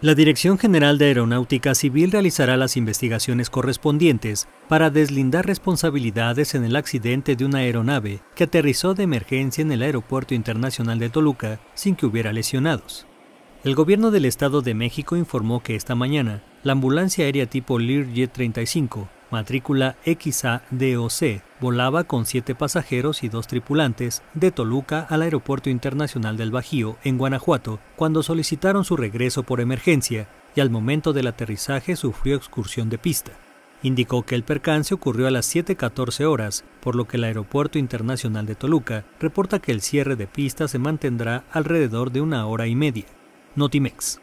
La Dirección General de Aeronáutica Civil realizará las investigaciones correspondientes para deslindar responsabilidades en el accidente de una aeronave que aterrizó de emergencia en el Aeropuerto Internacional de Toluca sin que hubiera lesionados. El gobierno del Estado de México informó que esta mañana la ambulancia aérea tipo Learjet 35 matrícula XADOC, volaba con siete pasajeros y dos tripulantes de Toluca al Aeropuerto Internacional del Bajío, en Guanajuato, cuando solicitaron su regreso por emergencia y al momento del aterrizaje sufrió excursión de pista. Indicó que el percance ocurrió a las 7.14 horas, por lo que el Aeropuerto Internacional de Toluca reporta que el cierre de pista se mantendrá alrededor de una hora y media. Notimex.